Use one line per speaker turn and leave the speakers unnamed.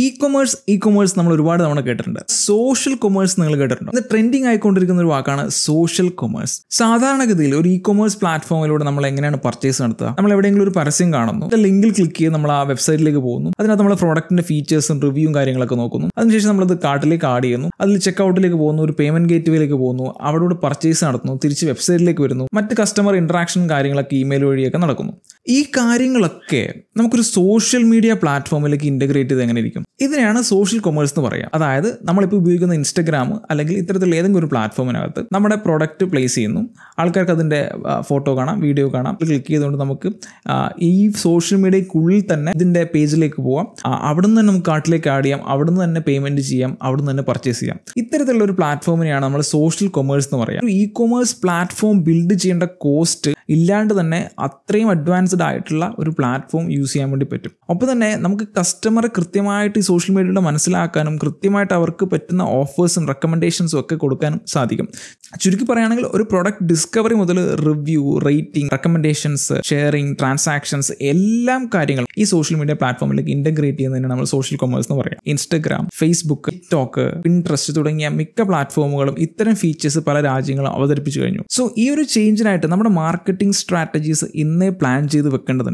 E commerce E commerce നമ്മൾ ഒരുപാട് തവണ കേട്ടിട്ടുണ്ട് സോഷ്യൽ കൊമേഴ്സ് നിങ്ങൾ കേട്ടിട്ടുണ്ട് ഇന്ന് ട്രെൻഡിങ് ആയിക്കൊണ്ടിരിക്കുന്ന ഒരു വാക്കാണ് സോഷ്യൽ കൊമേഴ്സ് സാധാരണഗതിയിൽ ഒരു ഇ കൊമേഴ്സ് പ്ലാറ്റ്ഫോമിലൂടെ നമ്മൾ എങ്ങനെയാണ് പർച്ചേസ് നടത്തുക നമ്മൾ എവിടെയെങ്കിലും ഒരു പരസ്യം കാണുന്നു ലിങ്കിൽ ക്ലിക്ക് ചെയ്ത് നമ്മൾ ആ വെബ്സൈറ്റിലേക്ക് പോകുന്നു അതിനകത്ത് നമ്മൾ പ്രോഡക്റ്റിന്റെ ഫീച്ചേഴ്സും റിവ്യൂവും കാര്യങ്ങളൊക്കെ നോക്കുന്നു അതിനുശേഷം നമ്മളത് കാർട്ടിലേക്ക് ആഡ് ചെയ്യുന്നു അതിൽ ചെക്ക്ഔട്ടിലേക്ക് പോകുന്നു ഒരു പേയ്മെന്റ് ഗേറ്റ്വേയിലേക്ക് പോകുന്നു അവിടോട് പർച്ചേസ് നടത്തുന്നു തിരിച്ച് വെബ്സൈറ്റിലേക്ക് വരുന്നു മറ്റ് കസ്റ്റമർ ഇന്ററാക്ഷൻ കാര്യങ്ങളൊക്കെ ഇമെയിൽ വഴിയൊക്കെ നടക്കുന്നു ഈ കാര്യങ്ങളൊക്കെ നമുക്കൊരു സോഷ്യൽ മീഡിയ പ്ലാറ്റ്ഫോമിലേക്ക് ഇൻ്റഗ്രേറ്റ് ചെയ്ത് എങ്ങനെ ഇരിക്കും ഇതിനെയാണ് സോഷ്യൽ കൊമേഴ്സ് എന്ന് പറയുക അതായത് നമ്മളിപ്പോൾ ഉപയോഗിക്കുന്ന ഇൻസ്റ്റഗ്രാം അല്ലെങ്കിൽ ഇത്തരത്തിലുള്ള ഏതെങ്കിലും ഒരു പ്ലാറ്റ്ഫോമിനകത്ത് നമ്മുടെ പ്രോഡക്റ്റ് പ്ലേസ് ചെയ്യുന്നു ആൾക്കാർക്ക് അതിൻ്റെ ഫോട്ടോ കാണാം വീഡിയോ കാണാം ക്ലിക്ക് ചെയ്തുകൊണ്ട് നമുക്ക് ഈ സോഷ്യൽ മീഡിയയ്ക്കുള്ളിൽ തന്നെ ഇതിൻ്റെ പേജിലേക്ക് പോവാം അവിടെ നിന്ന് തന്നെ നമുക്ക് കാർട്ടിലേക്ക് ആഡ് ചെയ്യാം അവിടെ നിന്ന് തന്നെ പേയ്മെൻറ്റ് ചെയ്യാം അവിടെ നിന്ന് തന്നെ പർച്ചേസ് ചെയ്യാം ഇത്തരത്തിലുള്ള ഒരു പ്ലാറ്റ്ഫോമിനെയാണ് നമ്മൾ സോഷ്യൽ കൊമേഴ്സ് എന്ന് പറയുക ഇ കൊമേഴ്സ് പ്ലാറ്റ്ഫോം ബിൽഡ് ചെയ്യേണ്ട കോസ്റ്റ് ഇല്ലാണ്ട് തന്നെ അത്രയും അഡ്വാൻസ് അഡ്വാൻസ്ഡ് ആയിട്ടുള്ള ഒരു പ്ലാറ്റ്ഫോം യൂസ് ചെയ്യാൻ വേണ്ടി പറ്റും ഒപ്പം തന്നെ നമുക്ക് കസ്റ്റമറെ കൃത്യമായിട്ട് ഈ സോഷ്യൽ മീഡിയയുടെ മനസ്സിലാക്കാനും കൃത്യമായിട്ട് അവർക്ക് പറ്റുന്ന ഓഫേഴ്സും റെക്കമെൻഡേഷൻസും ഒക്കെ കൊടുക്കാനും സാധിക്കും ചുരുക്കി പറയുകയാണെങ്കിൽ ഒരു പ്രൊഡക്റ്റ് ഡിസ്കവറി മുതൽ review rating recommendations sharing transactions എല്ലാം കാര്യങ്ങളും ഈ സോഷ്യൽ മീഡിയ പ്ലാറ്റ്ഫോമിലേക്ക് ഇൻറ്റഗ്രേറ്റ് ചെയ്യുന്നതിന് നമ്മൾ സോഷ്യൽ കൊമേഴ്സ് എന്ന് പറയാം ഇൻസ്റ്റഗ്രാം ഫേസ്ബുക്ക് ടിക്ടോക്ക് പിൻട്രസ്റ്റ് തുടങ്ങിയ മിക്ക പ്ലാറ്റ്ഫോമുകളും ഇത്തരം ഫീച്ചേഴ്സ് പല രാജ്യങ്ങളും അവതരിപ്പിച്ചു കഴിഞ്ഞു സോ ഈ ഒരു ചേഞ്ചിനായിട്ട് നമ്മുടെ മാർക്കറ്റിംഗ് സ്ട്രാറ്റജീസ് ഇന്നേ പ്ലാൻ ചെയ്ത് വെക്കേണ്ടതുണ്ട്